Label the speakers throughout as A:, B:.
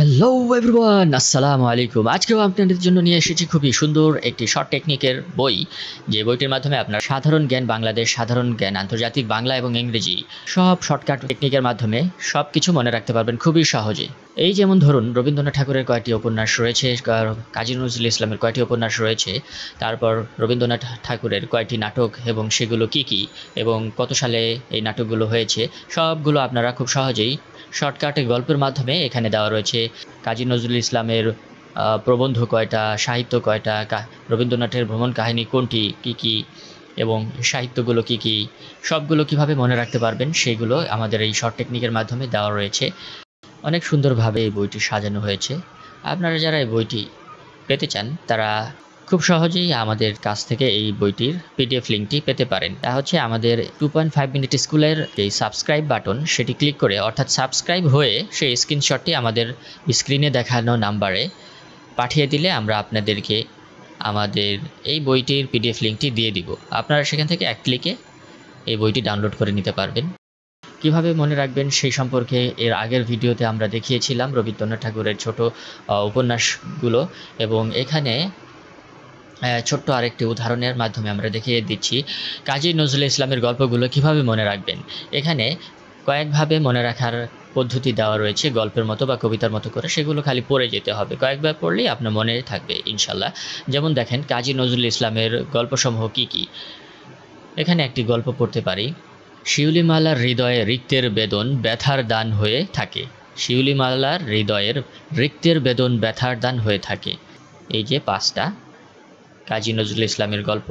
A: hello everyone আসসালামু আলাইকুম আজকেও আপনাদের জন্য নিয়ে এসেছি খুবই সুন্দর একটি শর্ট টেকনিকের বই যে বইটির মাধ্যমে আপনার সাধারণ জ্ঞান বাংলাদেশ সাধারণ জ্ঞান আন্তর্জাতিক বাংলা এবং ইংরেজি সব শর্টকাট টেকনিকের মাধ্যমে সব কিছু মনে রাখতে পারবেন খুবই সহজে এই যেমন ধরুন রবীন্দ্রনাথ ঠাকুরের কয়েকটি উপন্যাস রয়েছে কাজী নজরুল ইসলামের কয়েকটি উপন্যাস রয়েছে তারপর রবীন্দ্রনাথ ঠাকুরের কয়েকটি নাটক এবং সেগুলো কি কি এবং কত সালে এই নাটকগুলো হয়েছে সবগুলো আপনারা খুব সহজেই শর্টকাটে গল্পের মাধ্যমে এখানে দেওয়া রয়েছে কাজী নজরুল ইসলামের প্রবন্ধ কয়টা সাহিত্য কয়টা রবীন্দ্রনাথের ভ্রমণ কাহিনী কোনটি কি কি এবং সাহিত্যগুলো কি কি সবগুলো কিভাবে মনে রাখতে পারবেন সেগুলো আমাদের এই শর্ট টেকনিকের মাধ্যমে দেওয়া রয়েছে অনেক সুন্দরভাবে এই বইটি সাজানো হয়েছে আপনারা যারা এই বইটি পেতে চান তারা খুব সহজেই আমাদের কাছ থেকে এই বইটির পিডিএফ লিঙ্কটি পেতে পারেন তা হচ্ছে আমাদের টু পয়েন্ট ফাইভ মিনিট স্কুলের এই সাবস্ক্রাইব বাটন সেটি ক্লিক করে অর্থাৎ সাবস্ক্রাইব হয়ে সেই স্ক্রিনশটটি আমাদের স্ক্রিনে দেখানো নাম্বারে পাঠিয়ে দিলে আমরা আপনাদেরকে আমাদের এই বইটির পিডিএফ লিঙ্কটি দিয়ে দিব আপনারা সেখান থেকে এক ক্লিকে এই বইটি ডাউনলোড করে নিতে পারবেন কিভাবে মনে রাখবেন সেই সম্পর্কে এর আগের ভিডিওতে আমরা দেখিয়েছিলাম রবীন্দ্রনাথ ঠাকুরের ছোট উপন্যাসগুলো এবং এখানে ছোট্ট আরেকটি উদাহরণের মাধ্যমে আমরা দেখিয়ে দিচ্ছি কাজী নজরুল ইসলামের গল্পগুলো কিভাবে মনে রাখবেন এখানে কয়েকভাবে মনে রাখার পদ্ধতি দেওয়া রয়েছে গল্পের মতো বা কবিতার মতো করে সেগুলো খালি পড়ে যেতে হবে কয়েকবার পড়লেই আপনার মনে থাকবে ইনশাল্লাহ যেমন দেখেন কাজী নজরুল ইসলামের গল্পসমূহ কি কি এখানে একটি গল্প পড়তে পারি শিউলিমালার হৃদয়ে রিক্তের বেদন ব্যথার দান হয়ে থাকে শিউলিমালার হৃদয়ের রিক্তের বেদন ব্যথার দান হয়ে থাকে এই যে পাঁচটা কাজী নজরুল ইসলামের গল্প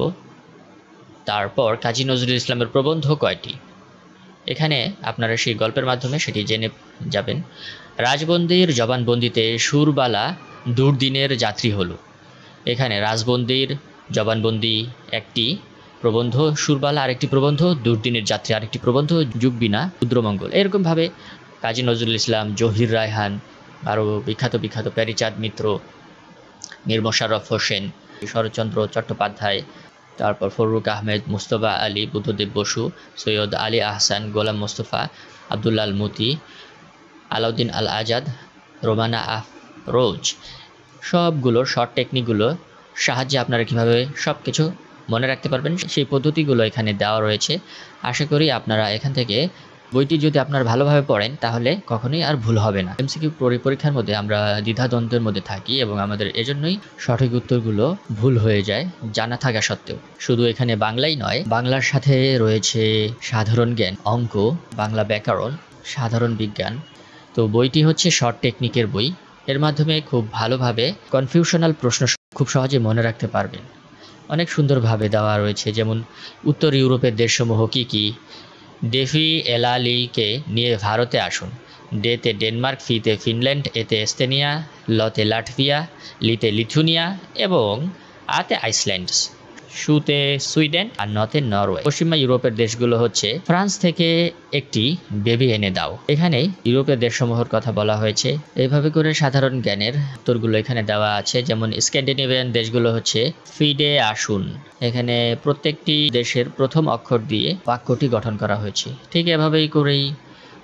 A: তারপর কাজী নজরুল ইসলামের প্রবন্ধ কয়টি এখানে আপনারা সেই গল্পের মাধ্যমে সেটি জেনে যাবেন রাজবন্দির জবানবন্দিতে সুরবালা দুর্দিনের যাত্রী হল এখানে রাজবন্দির জবানবন্দি একটি প্রবন্ধ সুরবালা আরেকটি প্রবন্ধ দুর্দিনের যাত্রী আরেকটি প্রবন্ধ যুগবিনা রুদ্রমঙ্গল এরকমভাবে কাজী নজরুল ইসলাম জহির রায়হান আরও বিখ্যাত বিখ্যাত প্যারিচাঁদ মিত্র মীর হোসেন শরৎচন্দ্র চট্টোপাধ্যায় তারপর ফরুক আহমেদ মুস্তফা আলী বুদ্ধদেব বসু সৈয়দ আলী আহসান গোলাম মুস্তফা আবদুল্লাল মতি আলাউদ্দিন আল আজাদ রোমানা আফ রোজ সবগুলোর শর্ট টেকনিকগুলো সাহায্যে আপনারা কীভাবে সব কিছু মনে রাখতে পারবেন সেই পদ্ধতিগুলো এখানে দেওয়া রয়েছে আশা করি আপনারা এখান থেকে বইটি যদি আপনার ভালোভাবে পড়েন তাহলে কখনোই আর ভুল হবে না এমসিকিউ পরীক্ষার মধ্যে আমরা দ্বিধাদ্বন্দ্বের মধ্যে থাকি এবং আমাদের এজন্যই সঠিক উত্তরগুলো ভুল হয়ে যায় জানা থাকা সত্ত্বেও শুধু এখানে বাংলাই নয় বাংলার সাথে রয়েছে সাধারণ জ্ঞান অঙ্ক বাংলা ব্যাকরণ সাধারণ বিজ্ঞান তো বইটি হচ্ছে শর্ট টেকনিকের বই এর মাধ্যমে খুব ভালোভাবে কনফিউশনাল প্রশ্ন খুব সহজে মনে রাখতে পারবেন অনেক সুন্দরভাবে দেওয়া রয়েছে যেমন উত্তর ইউরোপের দেশসমূহ কী কী ডেফি এলালিকে নিয়ে ভারতে আসুন ডেতে ডেনমার্ক ফিতে ফিনল্যান্ড এতে এস্তেনিয়া লতে লাটভিয়া লিতে লিথুনিয়া এবং আতে আইসল্যান্ডস সুতে সুইডেন আর নর্থে নরওয়ে পশ্চিমা ইউরোপের দেশগুলো হচ্ছে ফ্রান্স থেকে একটি বেবি এনে দাও এখানে ইউরোপের দেশসমূহের কথা বলা হয়েছে এভাবে করে সাধারণ জ্ঞানের উত্তরগুলো এখানে দেওয়া আছে যেমন স্ক্যান্ডিনেভিয়ান দেশগুলো হচ্ছে ফিডে আসুন এখানে প্রত্যেকটি দেশের প্রথম অক্ষর দিয়ে বাক্যটি গঠন করা হয়েছে ঠিক এভাবেই করেই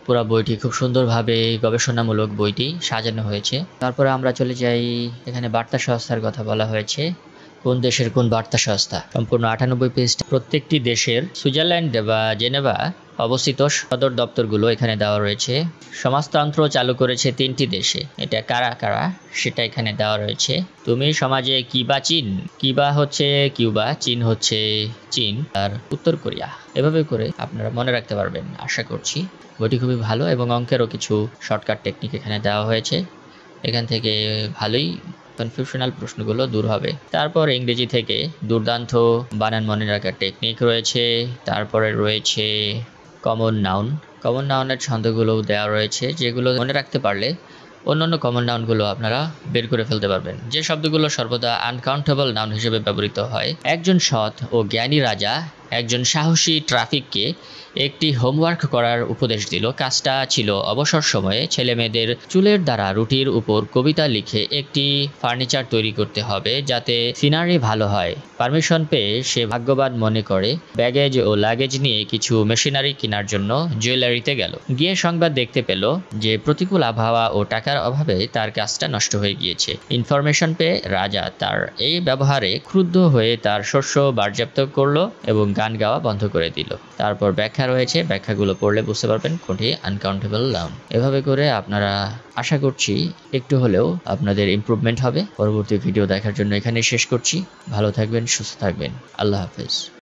A: পুরা বইটি খুব সুন্দরভাবে গবেষণামূলক বইটি সাজানো হয়েছে তারপরে আমরা চলে যাই এখানে বার্তা সংস্থার কথা বলা হয়েছে কোন দেশের কোন বার্তা সংস্থা সম্পূর্ণ আটানব্বই পেজটা প্রত্যেকটি দেশের সুইজারল্যান্ড বা জেনেভা অবস্থিত সদর দপ্তরগুলো এখানে দেওয়া রয়েছে সমাজতন্ত্র চালু করেছে তিনটি দেশে এটা কারা কারা সেটা এখানে দেওয়া রয়েছে তুমি সমাজে কিবা চীন কিবা হচ্ছে কিউবা চীন হচ্ছে চীন আর উত্তর কোরিয়া এভাবে করে আপনারা মনে রাখতে পারবেন আশা করছি বইটি খুবই ভালো এবং অঙ্কেরও কিছু শর্টকাট টেকনিক এখানে দেওয়া হয়েছে এখান থেকে ভালোই কনফিউশনাল প্রশ্নগুলো দূর হবে তারপর ইংরেজি থেকে দুর্দান্ত বানান মনে রাখার টেকনিক রয়েছে তারপরে রয়েছে কমন নাউন কমন নাউনের ছন্দগুলোও দেওয়া রয়েছে যেগুলো মনে রাখতে পারলে অন্যান্য কমন নাউনগুলো আপনারা বের করে ফেলতে পারবেন যে শব্দগুলো সর্বদা আনকাউন্টেবল নাউন হিসেবে ব্যবহৃত হয় একজন সৎ ও জ্ঞানী রাজা একজন সাহসী ট্রাফিককে একটি হোমওয়ার্ক করার উপদেশ দিল কাজটা ছিল অবসর সময়ে ছেলে মেয়েদের চুলের দ্বারা রুটির উপর কবিতা লিখে একটি ফার্নিচার তৈরি করতে হবে যাতে সিনারি ভালো হয় পারমিশন পেয়ে সে ভাগ্যবান মনে করে ব্যাগেজ ও লাগেজ নিয়ে কিছু মেশিনারি কেনার জন্য জুয়েলারিতে গেল গিয়ে সংবাদ দেখতে পেল যে প্রতিকূল আবহাওয়া ও টাকার অভাবে তার কাজটা নষ্ট হয়ে গিয়েছে ইনফরমেশন পেয়ে রাজা তার এই ব্যবহারে ক্রুদ্ধ হয়ে তার শস্য বার্যাপ্ত করল এবং গান গাওয়া বন্ধ করে দিল তারপর ব্যাখ্যা রয়েছে ব্যাখ্যাগুলো পড়লে বুঝতে পারবেন কোনটি আনকাউন্টেবল লাউন এভাবে করে আপনারা আশা করছি একটু হলেও আপনাদের ইম্প্রুভমেন্ট হবে পরবর্তী ভিডিও দেখার জন্য এখানে শেষ করছি ভালো থাকবেন সুস্থ থাকবেন আল্লাহ হাফেজ